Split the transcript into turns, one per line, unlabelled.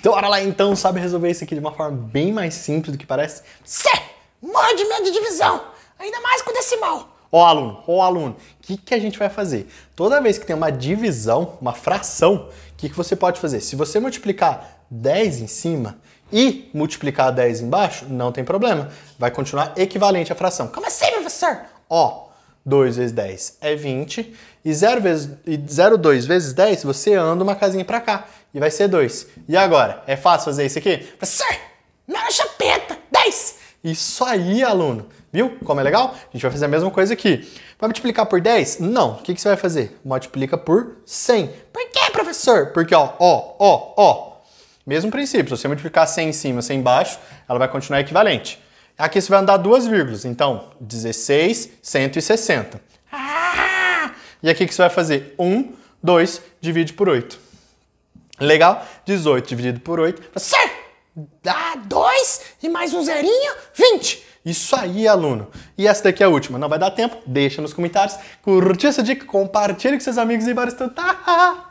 Então bora lá então, sabe resolver isso aqui de uma forma bem mais simples do que parece?
Cê morre de medo de divisão, ainda mais com decimal.
Ó aluno, ó aluno, o que, que a gente vai fazer? Toda vez que tem uma divisão, uma fração, o que, que você pode fazer? Se você multiplicar 10 em cima e multiplicar 10 embaixo, não tem problema. Vai continuar equivalente à fração. Como assim, professor? Ó, 2 vezes 10 é 20. E 0,2 vezes, vezes 10, você anda uma casinha para cá. E vai ser 2. E agora? É fácil fazer isso aqui? Professor, na chapeta, 10! Isso aí, aluno. Viu como é legal? A gente vai fazer a mesma coisa aqui. Vai multiplicar por 10? Não. O que, que você vai fazer? Multiplica por 100. Por quê, professor? Porque, ó, ó, ó, ó. Mesmo princípio. Se você multiplicar 100 em cima, 100 embaixo, ela vai continuar equivalente. Aqui você vai andar duas vírgulas, então 16, 160. Ah! E aqui que você vai fazer 1, 2, divide por 8. Legal? 18 dividido por 8, você dá 2 e mais um zerinho, 20. Isso aí, aluno. E essa daqui é a última. Não vai dar tempo? Deixa nos comentários. Curte essa dica, compartilhe com seus amigos e bora estudar. Ah, ah,